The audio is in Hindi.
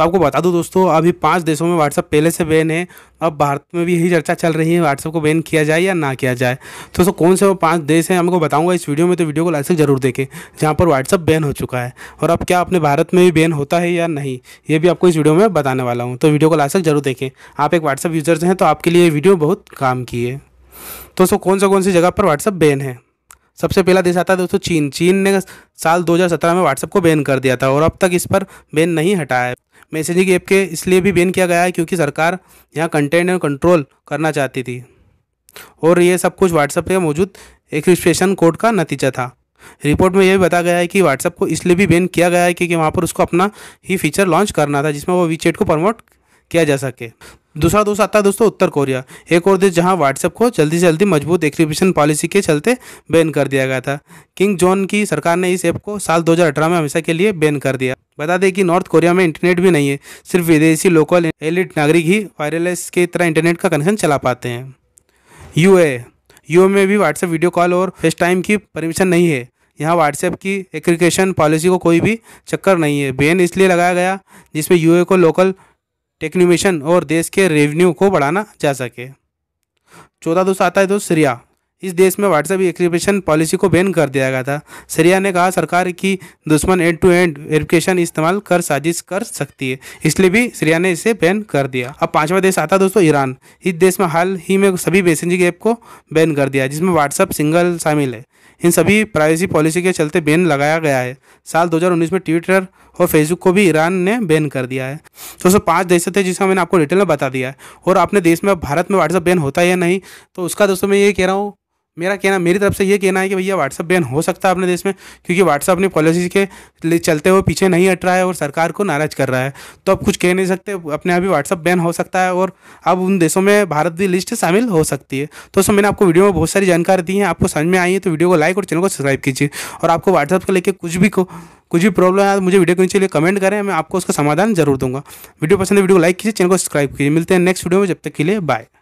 तो आपको बता दूँ दोस्तों अभी पाँच देशों में व्हाट्सअप पहले से बैन है अब भारत में भी यही चर्चा चल रही है व्हाट्सअप को बैन किया जाए या ना किया जाए तो दोस्तों कौन से वो पाँच देश हैं हमको बताऊँगा इस वीडियो में तो वीडियो को लाइक से जरूर देखें जहाँ पर व्हाट्सअप बैन हो चुका है और अब क्या अपने भारत में भी बैन होता है या नहीं ये भी आपको इस वीडियो में बताने वाला हूँ तो वीडियो को लाइक से जरूर देखें आप एक व्हाट्सअप यूजर्स हैं तो आपके लिए ये वीडियो बहुत काम की है तो दोस्तों कौन सा कौन सी जगह पर व्हाट्सअप बैन है सबसे पहला देश आता है दोस्तों चीन चीन ने साल 2017 में व्हाट्सएप को बैन कर दिया था और अब तक इस पर बैन नहीं हटाया है मैसेजिंग ऐप के इसलिए भी बैन किया गया है क्योंकि सरकार यहाँ कंटेंट एंड कंट्रोल करना चाहती थी और ये सब कुछ व्हाट्सएप पर मौजूद एक्सप्रेशन कोड का नतीजा था रिपोर्ट में यह भी बताया गया है कि व्हाट्सएप को इसलिए भी बैन किया गया है क्योंकि वहाँ पर उसको अपना ही फीचर लॉन्च करना था जिसमें वो वीचेट को प्रमोट किया जा सके दूसरा दोस्त आता है दोस्तों उत्तर कोरिया एक और देश जहां व्हाट्सएप को जल्दी से जल्दी मजबूत एक्रीबिशन पॉलिसी के चलते बैन कर दिया गया था किंग जॉन की सरकार ने इस ऐप को साल 2018 में हमेशा के लिए बैन कर दिया बता दें कि नॉर्थ कोरिया में इंटरनेट भी नहीं है सिर्फ विदेशी लोकल एलिट नागरिक ही वायरलेस की तरह इंटरनेट का कनेक्शन चला पाते हैं यू ए में भी व्हाट्सएप वीडियो कॉल और फेस्ट टाइम की परमिशन नहीं है यहाँ व्हाट्सएप की एग्रीकेशन पॉलिसी को कोई भी चक्कर नहीं है बैन इसलिए लगाया गया जिसमें यू को लोकल टेक्निवेशन और देश के रेवेन्यू को बढ़ाना जा सके चौदह दोस्त आता है दोस्त सीरिया इस देश में व्हाट्सएप एक्सक्रिपेशन पॉलिसी को बैन कर दिया गया था सरिया ने कहा सरकार की दुश्मन एंड टू एंड वेरिफिकेशन इस्तेमाल कर साजिश कर सकती है इसलिए भी सरिया ने इसे बैन कर दिया अब पांचवा देश आता दोस्तों ईरान इस देश में हाल ही में सभी मैसेजिंग ऐप को बैन कर दिया जिसमें व्हाट्सअप सिंगल शामिल है इन सभी प्राइवेसी पॉलिसी के चलते बैन लगाया गया है साल 2019 में ट्विटर और फेसबुक को भी ईरान ने बैन कर दिया है तो सो पाँच देश थे जिसका मैंने आपको डिटेल में बता दिया है और आपने देश में भारत में व्हाट्सअप बैन होता है या नहीं तो उसका दोस्तों मैं ये कह रहा हूँ मेरा कहना मेरी तरफ से ये कहना है कि भैया व्हाट्सअप बैन हो सकता है अपने देश में क्योंकि व्हाट्सअप अपनी पॉलिसी के चलते हुए पीछे नहीं हट रहा है और सरकार को नाराज कर रहा है तो अब कुछ कह नहीं सकते अपने आप ही व्हाट्सअप बैन हो सकता है और अब उन देशों में भारत भी लिस्ट शामिल हो सकती है तो सो मैंने आपको वीडियो में बहुत सारी जानकारी दी है आपको समझ में आई है तो वीडियो को लाइक और चैनल को सब्सक्राइब कीजिए और आपको व्हाट्सअप को लेकर कुछ भी को कुछ भी प्रॉब्लम है मुझे वीडियो के नीचे लिए कमेंट करें मैं आपको उसका समाधान जरूर दूंगा वीडियो पसंद है वीडियो को लाइक कीजिए चैनल को सब्सक्राइब कीजिए मिलते हैं नेक्स्ट वीडियो में जब तक के लिए बाय